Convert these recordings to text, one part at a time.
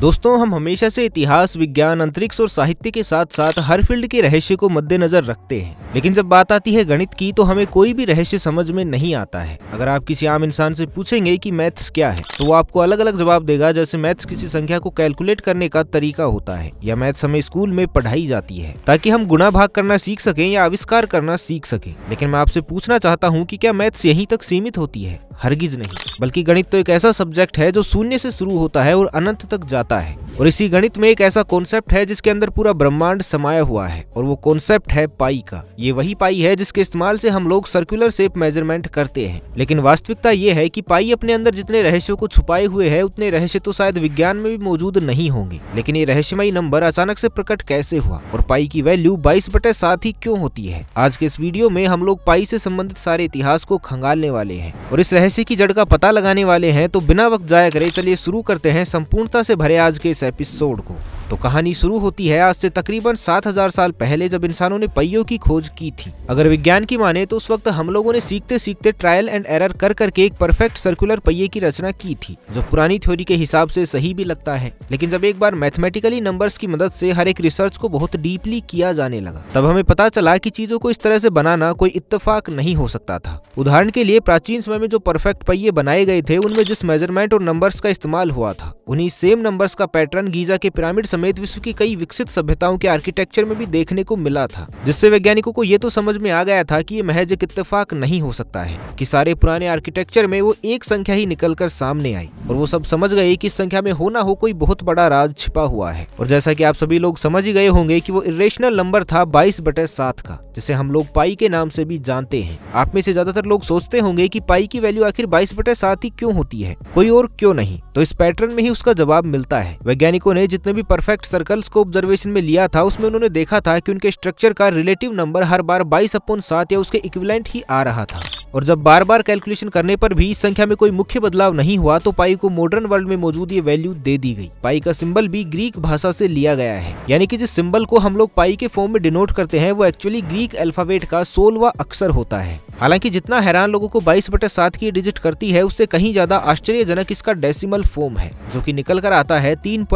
दोस्तों हम हमेशा से इतिहास विज्ञान अंतरिक्ष और साहित्य के साथ साथ हर फील्ड के रहस्य को मद्देनजर रखते हैं लेकिन जब बात आती है गणित की तो हमें कोई भी रहस्य समझ में नहीं आता है अगर आप किसी आम इंसान से पूछेंगे कि मैथ्स क्या है तो वो आपको अलग अलग जवाब देगा जैसे मैथ्स किसी संख्या को कैलकुलेट करने का तरीका होता है या मैथ्स हमें स्कूल में पढ़ाई जाती है ताकि हम गुना भाग करना सीख सके या आविष्कार करना सीख सके लेकिन मैं आपसे पूछना चाहता हूँ की क्या मैथ्स यही तक सीमित होती है हरगिज नहीं बल्कि गणित तो एक ऐसा सब्जेक्ट है जो शून्य से शुरू होता है और अनंत तक जाता है और इसी गणित में एक ऐसा कॉन्सेप्ट है जिसके अंदर पूरा ब्रह्मांड समाया हुआ है और वो कॉन्सेप्ट है पाई का ये वही पाई है जिसके इस्तेमाल से हम लोग सर्कुलर शेप मेजरमेंट करते हैं लेकिन वास्तविकता ये है कि पाई अपने अंदर जितने रहस्यों को छुपाए हुए है उतने रहस्य तो शायद विज्ञान में भी मौजूद नहीं होंगे लेकिन ये रहस्यमयी नंबर अचानक से प्रकट कैसे हुआ और पाई की वैल्यू बाईस बटे ही क्यों होती है आज के इस वीडियो में हम लोग पाई से संबंधित सारे इतिहास को खंगालने वाले हैं और इस रहस्य की जड़ का पता लगाने वाले हैं तो बिना वक्त जाया करे चलिए शुरू करते हैं संपूर्णता से भरे आज के इस एपिसोड को तो कहानी शुरू होती है आज से तकरीबन 7000 साल पहले जब इंसानों ने पहियों की खोज की थी अगर विज्ञान की माने तो उस वक्त हम लोगों ने सीखते सीखते ट्रायल एंड एरर कर करके एक परफेक्ट सर्कुलर पहिये की रचना की थी जो पुरानी थ्योरी के हिसाब से सही भी लगता है लेकिन जब एक बार मैथमेटिकली नंबर्स की मदद से हर एक रिसर्च को बहुत डीपली किया जाने लगा तब हमें पता चला की चीजों को इस तरह से बनाना कोई इतफाक नहीं हो सकता था उदाहरण के लिए प्राचीन समय में जो परफेक्ट पहिये बनाए गए थे उनमें जिस मेजरमेंट और नंबर्स का इस्तेमाल हुआ था उन्हीं सेम नंबर्स का पैटर्न गीजा के पिरामिड समय समेत विश्व की कई विकसित सभ्यताओं के आर्किटेक्चर में भी देखने को मिला था जिससे वैज्ञानिकों को ये तो समझ में आ गया था कि ये महज एक इतफाक नहीं हो सकता है कि सारे पुराने आर्किटेक्चर में वो एक संख्या ही निकल कर सामने आई और वो सब समझ गए की इस संख्या में हो ना हो कोई बहुत बड़ा राज छिपा हुआ है और जैसा की आप सभी लोग समझ ही गए होंगे की वो इेशनल नंबर था बाईस बटे सात का जिसे हम लोग पाई के नाम से भी जानते हैं आप में से ज्यादातर लोग सोचते होंगे की पाई की वैल्यू आखिर बाईस बटे सात ही क्यों होती है कोई और क्यों नहीं तो इस पैटर्न में ही उसका जवाब मिलता है वैज्ञानिकों ने जितने भी परफेक्ट परफेक्ट सर्कल्स को ऑब्जर्वेशन में लिया था उसमें उन्होंने देखा था कि उनके स्ट्रक्चर का रिलेटिव नंबर हर बार बाईस अपॉन सात या उसके इक्विलेंट ही आ रहा था और जब बार बार कैलकुलेशन करने पर भी इस संख्या में कोई मुख्य बदलाव नहीं हुआ तो पाई को मॉडर्न वर्ल्ड में मौजूद ये वैल्यू दे दी गई पाई का सिंबल भी ग्रीक भाषा से लिया गया है यानी कि जिस सिंबल को हम लोग पाई के फॉर्म में डिनोट करते हैं वो एक्चुअली ग्रीक अल्फाबेट का सोलवा अक्षर होता है हालांकि जितना हैरान लोगों को बाईस बटे सात की डिजिट करती है उससे कहीं ज्यादा आश्चर्यजनक इसका डेसिमल फॉर्म है जो की निकल कर आता है तीन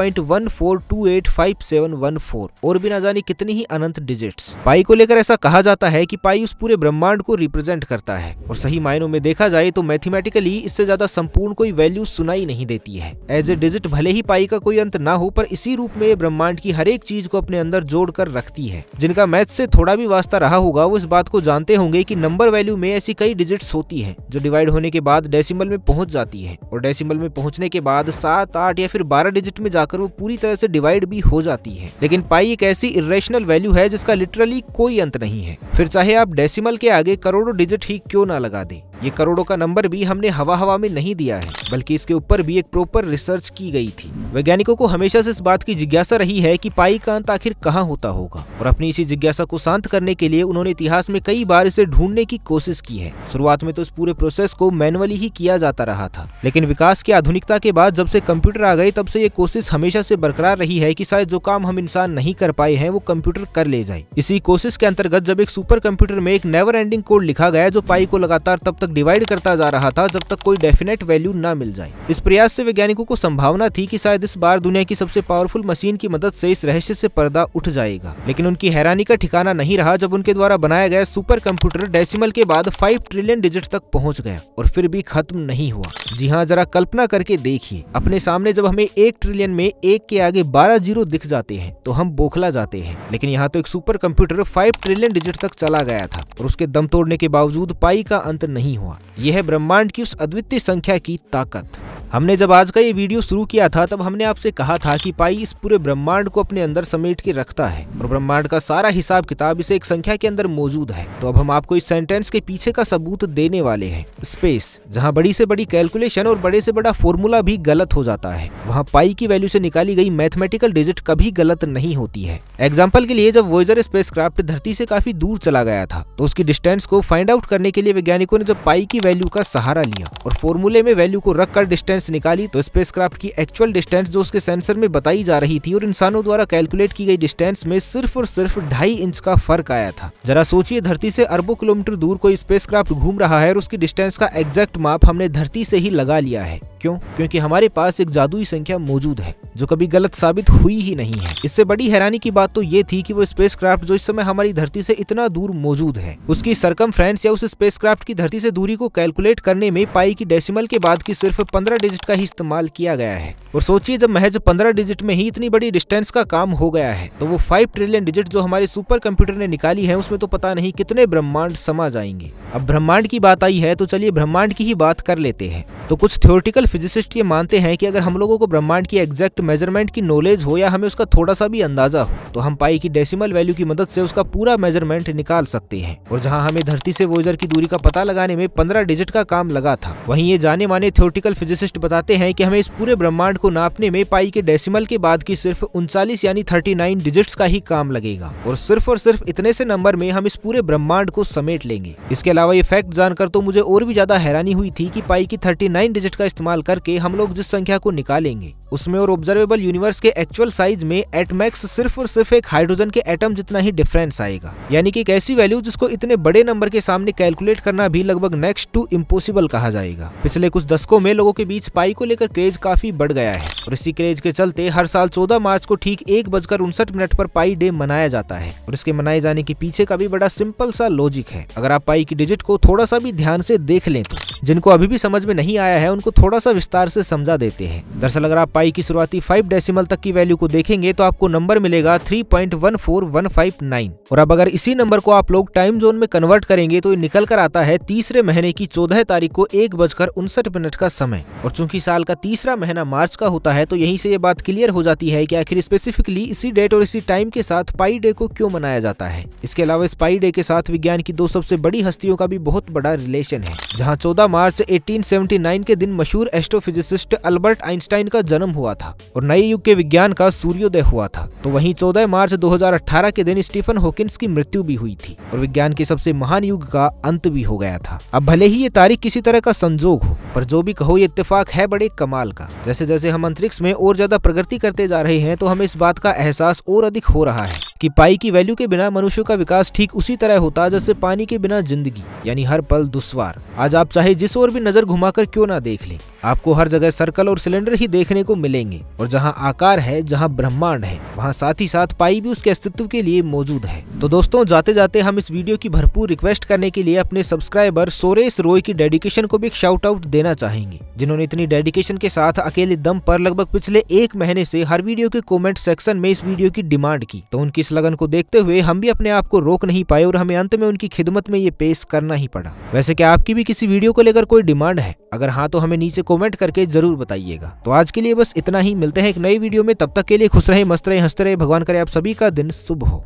और भी ना जाने कितनी ही अनंत डिजिट पाई को लेकर ऐसा कहा जाता है की पाई उस पूरे ब्रह्मांड को रिप्रेजेंट करता है और सही मायनों में देखा जाए तो मैथमेटिकली इससे ज्यादा संपूर्ण कोई वैल्यू सुनाई नहीं देती है एज ए डिजिट भले ही पाई का कोई अंत ना हो पर इसी रूप में ब्रह्मांड की हर एक चीज को अपने अंदर जोड़ कर रखती है जिनका मैथ से थोड़ा भी वास्ता रहा होगा वो इस बात को जानते होंगे की नंबर वैल्यू में ऐसी कई डिजिट्स होती है जो डिवाइड होने के बाद डेसिमल में पहुंच जाती है और डेसिमल में पहुंचने के बाद सात आठ या फिर बारह डिजिट में जाकर वो पूरी तरह से डिवाइड भी हो जाती है लेकिन पाई एक ऐसी इेशनल वैल्यू है जिसका लिटरली कोई अंत नहीं है फिर चाहे आप डेसिमल के आगे करोड़ों डिजिट ही क्यों ना लगा दें ये करोड़ों का नंबर भी हमने हवा हवा में नहीं दिया है बल्कि इसके ऊपर भी एक प्रॉपर रिसर्च की गई थी वैज्ञानिकों को हमेशा से इस बात की जिज्ञासा रही है कि पाई का अंत आखिर कहाँ होता होगा और अपनी इसी जिज्ञासा को शांत करने के लिए उन्होंने इतिहास में कई बार इसे ढूंढने की कोशिश की है शुरुआत में तो इस पूरे प्रोसेस को मैनुअली ही किया जाता रहा था लेकिन विकास की आधुनिकता के बाद जब से कंप्यूटर आ गए तब से ये कोशिश हमेशा से बरकरार रही है की शायद जो काम हम इंसान नहीं कर पाए है वो कंप्यूटर कर ले जाए इसी कोशिश के अंतर्गत जब एक सुपर कंप्यूटर में एक नेवर एंडिंग कोड लिखा गया जो पाई को लगातार तब तक डिवाइड करता जा रहा था जब तक कोई डेफिनेट वैल्यू न मिल जाए इस प्रयास से वैज्ञानिकों को संभावना थी कि शायद इस बार दुनिया की सबसे पावरफुल मशीन की मदद से इस रहस्य से पर्दा उठ जाएगा लेकिन उनकी हैरानी का ठिकाना नहीं रहा जब उनके द्वारा बनाया गया सुपर कंप्यूटर डेसिमल के बाद फाइव ट्रिलियन डिजिट तक पहुँच गया और फिर भी खत्म नहीं हुआ जी हाँ जरा कल्पना करके देखिए अपने सामने जब हमें एक ट्रिलियन में एक के आगे बारह जीरो दिख जाते हैं तो हम बोखला जाते हैं लेकिन यहाँ तो एक super computer five trillion digit तक चला गया था और उसके दम तोड़ने के बावजूद पाई का अंत नहीं नहीं हुआ यह है ब्रह्मांड की उस अद्वितीय संख्या की ताकत हमने जब आज का ये वीडियो शुरू किया था तब हमने आपसे कहा था कि पाई इस पूरे ब्रह्मांड को अपने अंदर समेट के रखता है और ब्रह्मांड का सारा हिसाब किताब इसे एक संख्या के अंदर मौजूद है तो अब हम आपको इस सेंटेंस के पीछे का सबूत देने वाले हैं स्पेस जहां बड़ी से बड़ी कैलकुलेशन और बड़े से बड़ा फॉर्मूला भी गलत हो जाता है वहाँ पाई की वैल्यू से निकाली गई मैथमेटिकल डिजिट कभी गलत नहीं होती है एग्जाम्पल के लिए जब वोजर स्पेस धरती से काफी दूर चला गया था तो उसकी डिस्टेंस को फाइंड आउट करने के लिए वैज्ञानिकों ने जब पाई की वैल्यू का सहारा लिया और फॉर्मूले में वैल्यू को रखकर डिस्टेंस निकाली तो स्पेसक्राफ्ट की एक्चुअल डिस्टेंस जो उसके सेंसर में बताई जा रही थी और इंसानों द्वारा कैलकुलेट की गई डिस्टेंस में सिर्फ और सिर्फ ढाई इंच का फर्क आया था जरा सोचिए धरती से अरबों किलोमीटर दूर कोई स्पेस घूम रहा है और उसकी डिस्टेंस का एग्जैक्ट माप हमने धरती से ही लगा लिया है क्यों क्योंकि हमारे पास एक जादुई संख्या मौजूद है जो कभी गलत साबित हुई ही नहीं है इससे बड़ी हैरानी की बात तो ये थी कि वो स्पेसक्राफ्ट जो इस समय हमारी धरती से इतना दूर मौजूद है उसकी सरकम या उस स्पेसक्राफ्ट की धरती से दूरी को कैलकुलेट करने में पाई की डेसिमल के बाद की सिर्फ पंद्रह डिजिट का ही इस्तेमाल किया गया है और सोचिए जब महज पंद्रह डिजिट में ही इतनी बड़ी डिस्टेंस का काम हो गया है तो वो फाइव ट्रिलियन डिजिट जो हमारे सुपर कंप्यूटर ने निकाली है उसमें तो पता नहीं कितने ब्रह्मांड समा जाएंगे अब ब्रह्मांड की बात आई है तो चलिए ब्रह्मांड की ही बात कर लेते हैं तो कुछ थियोरटिकल फिजिसिस्ट ये मानते हैं की अगर हम लोगों को ब्रह्मांड की एग्जैक्ट मेजरमेंट की नॉलेज हो या हमें उसका थोड़ा सा भी अंदाजा हो तो हम पाई की डेसिमल वैल्यू की मदद से उसका पूरा मेजरमेंट निकाल सकते हैं और जहाँ हमें धरती से वोजर की दूरी का पता लगाने में में पंद्रह डिजिट का काम लगा था वहीं ये जाने माने थियोटिकल फिजिसिस्ट बताते हैं कि हमें इस पूरे ब्रह्मांड को नापने में पाई के डेसिमल के बाद की सिर्फ उनचालीस यानी थर्टी नाइन डिजिट का ही काम लगेगा और सिर्फ और सिर्फ इतने से नंबर में हम इस पूरे ब्रह्मांड को समेट लेंगे इसके अलावा ये फैक्ट जानकर तो मुझे और भी ज्यादा हैरानी हुई थी की पाई की थर्टी डिजिट का इस्तेमाल करके हम लोग जिस संख्या को निकालेंगे उसमें और ऑब्जर्वेबल यूनिवर्स के एक्चुअल साइज में एटमैक्स सिर्फ और सिर्फ एक हाइड्रोजन के एटम जितना ही डिफरेंस आएगा यानी कि एक ऐसी वैल्यू जिसको इतने बड़े नंबर के सामने कैलकुलेट करना भी लगभग लगभग नेक्स्ट टू इम्पोसिबल कहा जाएगा पिछले कुछ दशकों में लोगों के बीच पाई को लेकर क्रेज काफी बढ़ गया है और इसी क्रेज के चलते हर साल चौदह मार्च को ठीक एक बजकर उनसठ मिनट पर पाई डे मनाया जाता है और इसके मनाए जाने के पीछे का भी बड़ा सिंपल सा लॉजिक है अगर आप पाई की डिजिट को थोड़ा सा भी ध्यान से देख लें तो जिनको अभी भी समझ में नहीं आया है उनको थोड़ा सा विस्तार से समझा देते हैं दरअसल अगर आप पाई की शुरुआती फाइव डेसिमल तक की वैल्यू को देखेंगे तो आपको नंबर मिलेगा three point one four one five nine और अब अगर इसी नंबर को आप लोग टाइम जोन में कन्वर्ट करेंगे तो ये निकल कर आता है तीसरे महीने की चौदह तारीख को एक बजकर उनसठ मिनट का समय और चूंकि साल का तीसरा महीना मार्च का होता है तो यहीं से ये बात क्लियर हो जाती है कि आखिर स्पेसिफिकली इसी डेट और इसी टाइम के साथ पाई डे को क्यों मनाया जाता है इसके अलावा इस पाई डे के साथ विज्ञान की दो सबसे बड़ी हस्तियों का भी बहुत बड़ा रिलेशन है जहाँ चौदह मार्च एटीन के दिन मशहूर एस्ट्रोफिजिसिस्ट अल्बर्ट आइंस्टाइन का जन्म हुआ था और नए युग के विज्ञान का सूर्योदय हुआ था तो वही चौदह मार्च दो के दिन स्टीफन होकिस की मृत्यु भी हुई थी और विज्ञान के सबसे महान युग का अंत भी हो गया था अब भले ही ये तारीख किसी तरह का संजोग हो पर जो भी कहो ये इत्तेफाक है बड़े कमाल का जैसे जैसे हम अंतरिक्ष में और ज्यादा प्रगति करते जा रहे हैं तो हमें इस बात का एहसास और अधिक हो रहा है कि पाई की वैल्यू के बिना मनुष्य का विकास ठीक उसी तरह होता जैसे पानी के बिना जिंदगी यानी हर पल दुश्वार आज आप चाहे जिस और भी नजर घुमाकर क्यों ना देख लें आपको हर जगह सर्कल और सिलेंडर ही देखने को मिलेंगे और जहाँ आकार है जहाँ ब्रह्मांड है वहाँ साथ ही साथ पाई भी उसके अस्तित्व के लिए मौजूद है तो दोस्तों जाते जाते हम इस वीडियो की भरपूर रिक्वेस्ट करने के लिए अपने सब्सक्राइबर सोरेश रोय की डेडिकेशन को भी एक शाउट आउट देना चाहेंगे जिन्होंने इतनी डेडिकेशन के साथ अकेले दम पर लगभग पिछले एक महीने से हर वीडियो के कमेंट सेक्शन में इस वीडियो की डिमांड की तो उनकी इस लगन को देखते हुए हम भी अपने आप को रोक नहीं पाए और हमें अंत में उनकी खिदमत में ये पेश करना ही पड़ा वैसे क्या आपकी भी किसी वीडियो को लेकर कोई डिमांड है अगर हाँ तो हमें नीचे कॉमेंट करके जरूर बताइएगा तो आज के लिए बस इतना ही मिलते हैं एक नई वीडियो में तब तक के लिए खुश रहे मस्त रहे हंसते रहे भगवान करे आप सभी का दिन शुभ हो